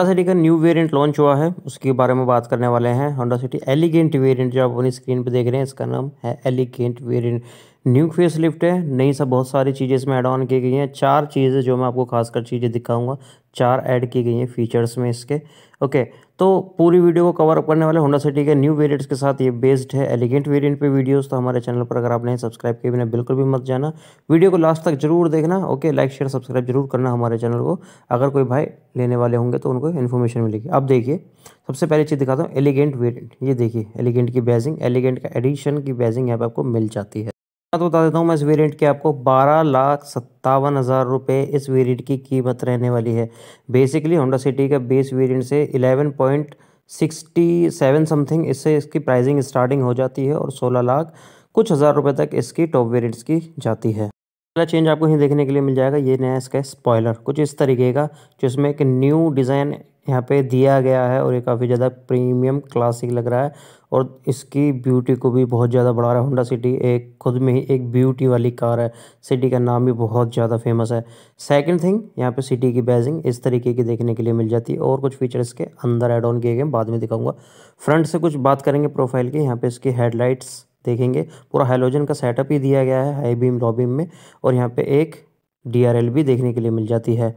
Honda City का new variant launch हुआ है उसके बारे में बात करने वाले हैं होंडा सिटी एलिगेंट वेरिएंट जो आप अपनी स्क्रीन पर देख रहे हैं इसका नाम है elegant variant new face lift है नई सब बहुत सारी चीज़ें इसमें ऐड ऑन की गई हैं चार चीज़ें जो मैं आपको खासकर चीज़ें दिखाऊंगा चार ऐड की गई हैं फीचर्स में इसके ओके तो पूरी वीडियो को कवर करने वाले होंडा सिटी के न्यू वेरियंट्स के साथ ये बेस्ड है एलिगेंट वेरियंट पे वीडियोस तो हमारे चैनल पर अगर आप नहीं सब्सक्राइब किए बिना बिल्कुल भी मत जाना वीडियो को लास्ट तक जरूर देखना ओके लाइक शेयर सब्सक्राइब जरूर करना हमारे चैनल को अगर कोई भाई लेने वाले होंगे तो उनको इन्फॉर्मेशन मिलेगी अब देखिए सबसे पहले चीज़ दिखाता हूँ एलिगेंट वेरियंट ये देखिए एलिगेंट की बैजिंग एलिगेंट का एडिशन की बैजिंग यहाँ पर आपको मिल जाती है तो बता देता हूँ मैं इस वेरिएंट की आपको बारह लाख सत्तावन हज़ार रुपये इस वेरिएंट की कीमत रहने वाली है बेसिकली होंडा सिटी का बेस वेरिएंट से eleven point sixty seven something इससे इसकी प्राइसिंग स्टार्टिंग हो जाती है और सोलह लाख कुछ हज़ार रुपये तक इसकी टॉप वेरिएंट्स की जाती है पहला चेंज आपको यहीं देखने के लिए मिल जाएगा ये नया इसका स्पॉयलर कुछ इस तरीके का जिसमें एक न्यू डिज़ाइन यहाँ पे दिया गया है और ये काफी ज्यादा प्रीमियम क्लासिक लग रहा है और इसकी ब्यूटी को भी बहुत ज्यादा बढ़ा रहा है होंडा सिटी एक खुद में ही एक ब्यूटी वाली कार है सिटी का नाम भी बहुत ज़्यादा फेमस है सेकंड थिंग यहाँ पे सिटी की बैजिंग इस तरीके की देखने के लिए मिल जाती है और कुछ फीचर इसके अंदर एड ऑन किए गए बाद में दिखाऊँगा फ्रंट से कुछ बात करेंगे प्रोफाइल की यहाँ पर इसकी हेडलाइट्स देखेंगे पूरा हाइलोजन का सेटअप ही दिया गया है हाई बीम लॉ बीम में और यहाँ पे एक डी भी देखने के लिए मिल जाती है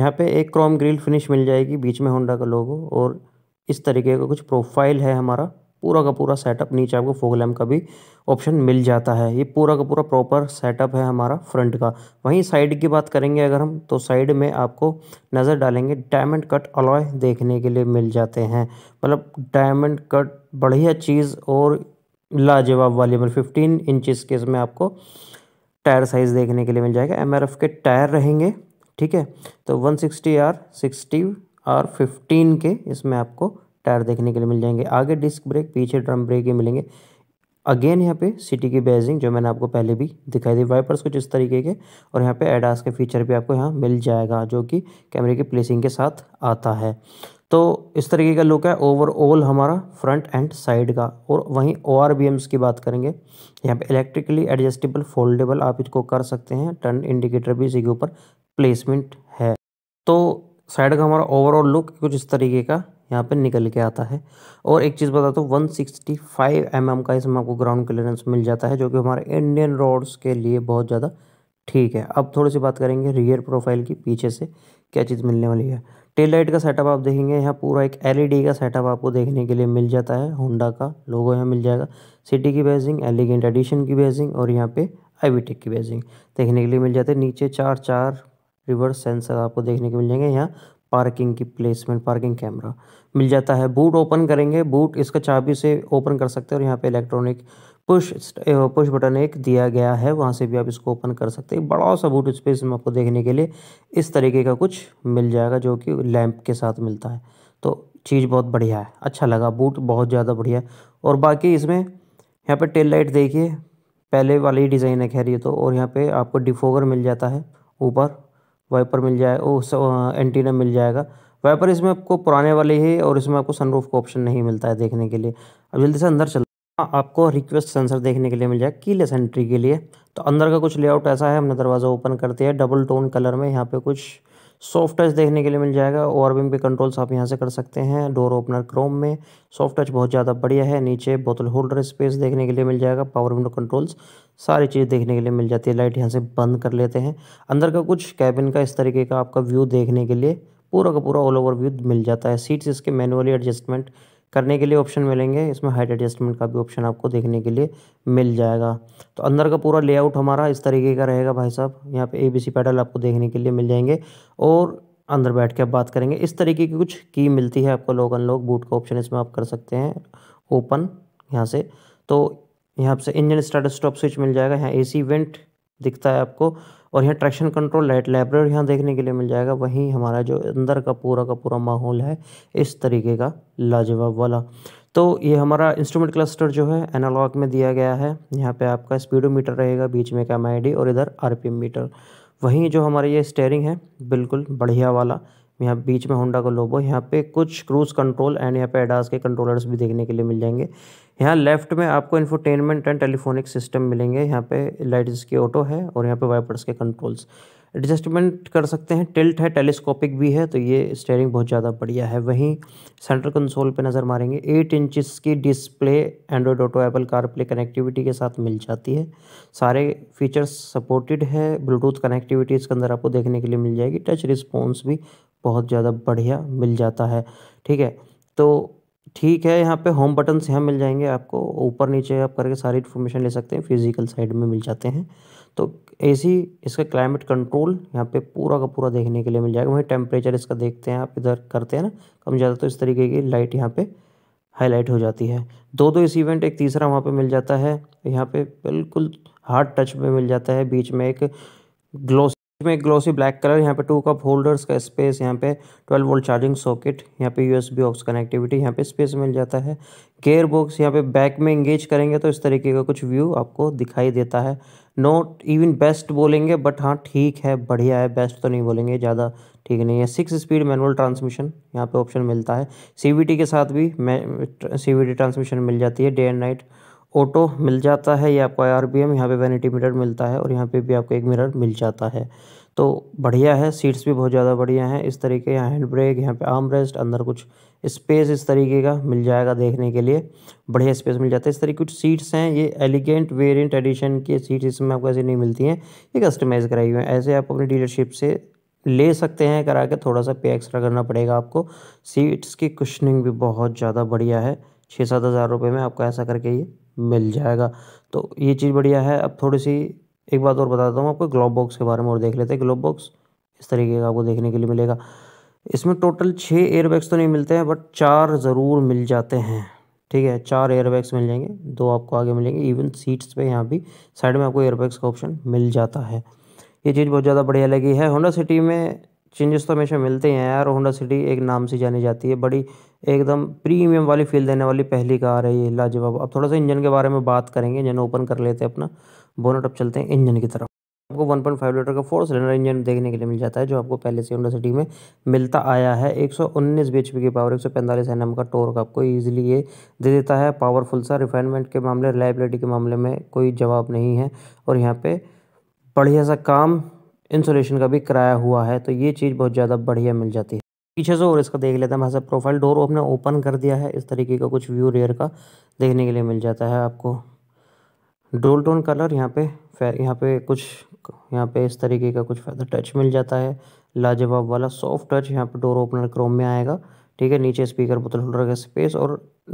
यहाँ पे एक क्रोम ग्रिल फिनिश मिल जाएगी बीच में होंडा का लोगो और इस तरीके का कुछ प्रोफाइल है हमारा पूरा का पूरा सेटअप नीचे आपको फोगलैम का भी ऑप्शन मिल जाता है ये पूरा का पूरा प्रॉपर सेटअप है हमारा फ्रंट का वहीं साइड की बात करेंगे अगर हम तो साइड में आपको नज़र डालेंगे डायमंड कट अलॉय देखने के लिए मिल जाते हैं मतलब डायमंड कट बढ़िया चीज़ और लाजवाब वाली मतलब फिफ्टीन इंचज़ के इसमें आपको टायर साइज़ देखने के लिए मिल जाएगा एम के टायर रहेंगे ठीक है तो 160 sixty R sixty R fifteen के इसमें आपको टायर देखने के लिए मिल जाएंगे आगे डिस्क ब्रेक पीछे ड्रम ब्रेक ही मिलेंगे अगेन यहाँ पे सिटी की बेजिंग जो मैंने आपको पहले भी दिखाई दी वाइपर्स कुछ इस तरीके के और यहाँ पे एडास के फीचर भी आपको यहाँ मिल जाएगा जो कि कैमरे की प्लेसिंग के साथ आता है तो इस तरीके का लुक है ओवरऑल हमारा फ्रंट एंड साइड का और वहीं ओ आर बी एम्स की बात करेंगे यहाँ पे इलेक्ट्रिकली एडजस्टेबल फोल्डेबल आप इसको कर सकते हैं टर्न इंडिकेटर भी इसी के ऊपर प्लेसमेंट है तो साइड का हमारा ओवरऑल लुक कुछ इस तरीके का यहाँ पर निकल के आता है और एक चीज़ बता दो one sixty five M M का इसमें आपको ग्राउंड क्लियरेंस मिल जाता है जो कि हमारे इंडियन रोड्स के लिए बहुत ज़्यादा ठीक है अब थोड़ी सी बात करेंगे रियर प्रोफाइल की पीछे से क्या चीज़ मिलने वाली है टेल लाइट का सेटअप आप देखेंगे यहाँ पूरा एक एलईडी e का सेटअप आपको देखने के लिए मिल जाता है होंडा का लोगो यहाँ मिल जाएगा सिटी की बेजिंग एलिगेंट एडिशन की बेजिंग और यहाँ पे आई की बेजिंग देखने के लिए मिल जाते हैं नीचे चार चार रिवर्स सेंसर आपको देखने को मिल जाएंगे यहाँ पार्किंग की प्लेसमेंट पार्किंग कैमरा मिल जाता है बूट ओपन करेंगे बूट इसका चाबी से ओपन कर सकते हैं और यहाँ पे इलेक्ट्रॉनिक पुश पुश बटन एक दिया गया है वहाँ से भी आप इसको ओपन कर सकते हैं बड़ा सा बूट स्पेस में आपको देखने के लिए इस तरीके का कुछ मिल जाएगा जो कि लैंप के साथ मिलता है तो चीज़ बहुत बढ़िया है अच्छा लगा बूट बहुत ज़्यादा बढ़िया और बाकी इसमें यहाँ पर टेल लाइट देखिए पहले वाली डिज़ाइन है खैर ये तो और यहाँ पर आपको डिफोगर मिल जाता है ऊपर वाइपर मिल जाए ओ एंटीना मिल जाएगा वाइपर इसमें आपको पुराने वाले ही और इसमें आपको सनरूफ का ऑप्शन नहीं मिलता है देखने के लिए अब जल्दी से अंदर चल हाँ, आपको रिक्वेस्ट सेंसर देखने के लिए मिल जाएगा कीलेस एंट्री के लिए तो अंदर का कुछ लेआउट ऐसा है हमने दरवाज़ा ओपन करते हैं डबल टोन कलर में यहाँ पे कुछ सॉफ्ट टच देखने के लिए मिल जाएगा ओवरबिम के कंट्रोल्स आप यहाँ से कर सकते हैं डोर ओपनर क्रोम में सॉफ्ट टच बहुत ज़्यादा बढ़िया है नीचे बोतल होल्डर स्पेस देखने के लिए मिल जाएगा पावर विंडो कंट्रोल्स सारी चीज़ देखने के लिए मिल जाती है लाइट यहाँ से बंद कर लेते हैं अंदर का कुछ कैबिन का इस तरीके का आपका व्यू देखने के लिए पूरा का पूरा ऑल ओवर व्यू मिल जाता है सीट्स इसके मैनुअली एडजस्टमेंट करने के लिए ऑप्शन मिलेंगे इसमें हाइट एडजस्टमेंट का भी ऑप्शन आपको देखने के लिए मिल जाएगा तो अंदर का पूरा लेआउट हमारा इस तरीके का रहेगा भाई साहब यहाँ पे ए बी सी पैडल आपको देखने के लिए मिल जाएंगे और अंदर बैठ के आप बात करेंगे इस तरीके की कुछ की मिलती है आपको लॉक अनलॉक बूट का ऑप्शन इसमें आप कर सकते हैं ओपन यहाँ से तो यहाँ से इंजन स्टार्ट स्टॉप स्विच मिल जाएगा यहाँ ए सी वेंट दिखता है आपको और यहाँ ट्रैक्शन कंट्रोल लाइट लाइब्रेरी यहाँ देखने के लिए मिल जाएगा वहीं हमारा जो अंदर का पूरा का पूरा माहौल है इस तरीके का लाजवाब वाला तो ये हमारा इंस्ट्रूमेंट क्लस्टर जो है एनालॉग में दिया गया है यहाँ पे आपका स्पीडोमीटर रहेगा बीच में एम आई और इधर आरपीएम मीटर वहीं जो हमारी ये स्टेयरिंग है बिल्कुल बढ़िया वाला यहाँ बीच में होंडा का लोबो यहाँ पे कुछ क्रूज़ कंट्रोल एंड यहाँ पे एडास के कंट्रोलर्स भी देखने के लिए मिल जाएंगे यहाँ लेफ्ट में आपको इन्फोटेनमेंट एंड टेलीफोनिक सिस्टम मिलेंगे यहाँ पे लाइट्स की ऑटो है और यहाँ पे वाइपर्स के कंट्रोल्स एडजस्टमेंट कर सकते हैं टिल्ट है टेलीस्कोपिक भी है तो ये स्टेयरिंग बहुत ज़्यादा बढ़िया है वहीं सेंट्रल कंसोल पे नज़र मारेंगे एट इंचिस की display Android auto car CarPlay connectivity के साथ मिल जाती है सारे फीचर्स सपोर्टेड है ब्लूटूथ कनेक्टिविटी इसके अंदर आपको देखने के लिए मिल जाएगी टच रिस्पॉन्स भी बहुत ज़्यादा बढ़िया मिल जाता है ठीक है तो ठीक है यहाँ पे होम बटन्स यहाँ मिल जाएंगे आपको ऊपर नीचे आप करके सारी इन्फॉर्मेशन ले सकते हैं फिजिकल साइड में मिल जाते हैं तो एसी इसका क्लाइमेट कंट्रोल यहाँ पे पूरा का पूरा देखने के लिए मिल जाएगा वहीं टेम्परेचर इसका देखते हैं आप इधर करते हैं ना कम ज़्यादा तो इस तरीके की लाइट यहाँ पे हाईलाइट हो जाती है दो दो इस इवेंट एक तीसरा वहाँ पर मिल जाता है यहाँ पर बिल्कुल हार्ड टच में मिल जाता है बीच में एक ग्लोस इसमें ग्लोसी ब्लैक कलर यहाँ पे टू कप होल्डर्स का स्पेस यहाँ पे 12 वोल्ट चार्जिंग सॉकेट यहाँ पे यूएसबी ऑक्स कनेक्टिविटी यहाँ पे स्पेस मिल जाता है गेयर बॉक्स यहाँ पे बैक में इंगेज करेंगे तो इस तरीके का कुछ व्यू आपको दिखाई देता है नॉट इवन बेस्ट बोलेंगे बट हाँ ठीक है बढ़िया है बेस्ट तो नहीं बोलेंगे ज़्यादा ठीक नहीं है सिक्स स्पीड मैनुअल ट्रांसमिशन यहाँ पे ऑप्शन मिलता है सी के साथ भी सी ट्रांसमिशन मिल जाती है डे एंड नाइट ऑटो मिल जाता है या आपको आर बी एम यहाँ पर वैनिटी मिरर मिलता है और यहाँ पे भी आपको एक मिरर मिल जाता है तो बढ़िया है सीट्स भी बहुत ज़्यादा बढ़िया हैं इस तरीके यहाँ हैंड ब्रेक यहाँ पे आर्म रेस्ट अंदर कुछ स्पेस इस तरीके का मिल जाएगा देखने के लिए बढ़िया स्पेस मिल जाता है इस तरीके कुछ सीट्स हैं ये एलिगेंट वेरियंट एडिशन की सीट्स इसमें आपको ऐसी नहीं मिलती हैं ये कस्टमाइज़ कराई हुई हैं ऐसे आप अपनी डीलरशिप से ले सकते हैं करा के थोड़ा सा पे एक्स्ट्रा करना पड़ेगा आपको सीट्स की कुशनिंग भी बहुत ज़्यादा बढ़िया है छः सात हज़ार रुपये में आपको ऐसा करके ये मिल जाएगा तो ये चीज़ बढ़िया है अब थोड़ी सी एक बात और बताता हूँ आपको ग्लोब बॉक्स के बारे में और देख लेते हैं ग्लोब बॉक्स इस तरीके का आपको देखने के लिए मिलेगा इसमें टोटल छः एयरबैग्स तो नहीं मिलते हैं बट चार ज़रूर मिल जाते हैं ठीक है चार एयरबैग्स मिल जाएंगे दो आपको आगे मिलेंगे इवन सीट्स पे यहाँ भी साइड में आपको एयरबैग्स का ऑप्शन मिल जाता है ये चीज़ बहुत ज़्यादा बढ़िया लगी है होंडा सिटी में चेंजेस तो हमेशा मिलते हैं यार होंडा सिटी एक नाम से जानी जाती है बड़ी एकदम प्रीमियम वाली फील देने वाली पहली कार है ये लाजवाब अब थोड़ा सा इंजन के बारे में बात करेंगे इंजन ओपन कर लेते हैं अपना बोनट अब चलते हैं इंजन की तरफ आपको 1.5 लीटर का फोर सिलेंडर इंजन देखने के लिए मिल जाता है जो आपको पहले से होंडा सिटी में मिलता आया है 119 सौ की पावर 145 सौ का टोर्क आपको इजीली ये दे देता है पावरफुल सा रिफाइनमेंट के मामले रिलायबिलिटी के मामले में कोई जवाब नहीं है और यहाँ पे बढ़िया सा काम इंसुलेशन का भी कराया हुआ है तो ये चीज़ बहुत ज़्यादा बढ़िया मिल जाती है पीछे से और इसका देख लेते हैं से प्रोफाइल डोर अपने ओपन कर दिया है इस तरीके का कुछ व्यू रेयर का देखने के लिए मिल जाता है आपको डोल टोन कलर यहाँ पे यहाँ पे कुछ यहाँ पे इस तरीके का कुछ फैदर टच मिल जाता है लाजवाब वाला सॉफ्ट टच यहाँ पे डोर ओपनर क्रोम में आएगा ठीक है नीचे स्पीकर बोतल होल्डर का स्पेस और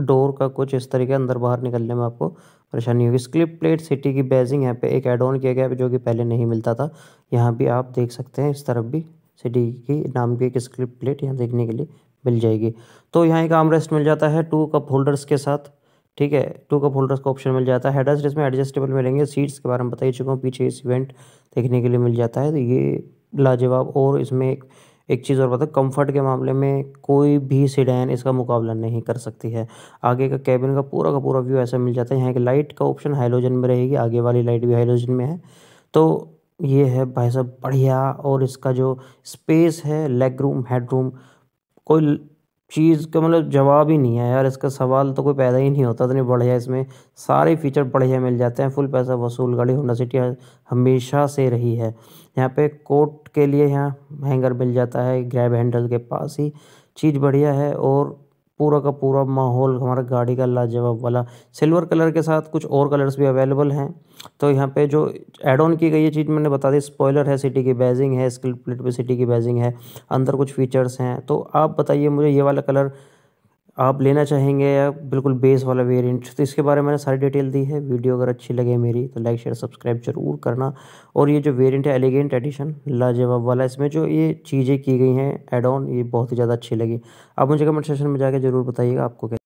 डोर का कुछ इस तरीके अंदर बाहर निकलने में आपको परेशानी होगी स्क्लिप प्लेट सिटी की बेजिंग यहाँ पे एक एड ऑन किया गया है जो कि पहले नहीं मिलता था यहाँ भी आप देख सकते हैं इस तरफ भी सिटी की नाम की एक स्क्लिप प्लेट यहाँ देखने के लिए मिल जाएगी तो यहाँ एक आम मिल जाता है टू कप होल्डर्स के साथ ठीक है टू कप होल्डर्स का ऑप्शन मिल जाता है हेडर्स इसमें एडजस्टेबल मिलेंगे सीट्स के बारे में बताइए चुका हूँ पीछे इस इवेंट देखने के लिए मिल जाता है तो ये लाजवाब और इसमें एक एक चीज़ और बता कंफर्ट के मामले में कोई भी सीडैन इसका मुकाबला नहीं कर सकती है आगे का कैबिन का पूरा का पूरा व्यू ऐसा मिल जाता है यहाँ की लाइट का ऑप्शन हाइलोजन में रहेगी आगे वाली लाइट भी हाइलोजन में है तो ये है भाई साहब बढ़िया और इसका जो स्पेस है लेग रूम हेड रूम कोई चीज़ का मतलब जवाब ही नहीं है यार इसका सवाल तो कोई पैदा ही नहीं होता इतनी बढ़िया इसमें सारे फीचर बढ़िया मिल जाते हैं फुल पैसा वसूल गाड़ी होंडा सिटी हमेशा से रही है यहाँ पे कोट के लिए यहाँ हैंगर मिल जाता है ग्रैब हैंडल के पास ही चीज़ बढ़िया है और पूरा का पूरा माहौल हमारा गाड़ी का लाजवाब वाला सिल्वर कलर के साथ कुछ और कलर्स भी अवेलेबल हैं तो यहाँ पे जो एड ऑन की गई ये चीज़ मैंने बता दी स्पॉयलर है सिटी की बैजिंग है स्किल प्लेट पे सिटी की बैजिंग है अंदर कुछ फीचर्स हैं तो आप बताइए मुझे ये वाला कलर आप लेना चाहेंगे या बिल्कुल बेस वाला वेरिएंट तो इसके बारे में मैंने सारी डिटेल दी है वीडियो अगर अच्छी लगे मेरी तो लाइक शेयर सब्सक्राइब जरूर करना और ये जो वेरिएंट है एलिगेंट एडिशन लाजवाब वाला इसमें जो ये चीज़ें की गई हैं एड ऑन ये बहुत ही ज़्यादा अच्छी लगी आप मुझे कमेंट सेशन में जाकर ज़रूर बताइएगा आपको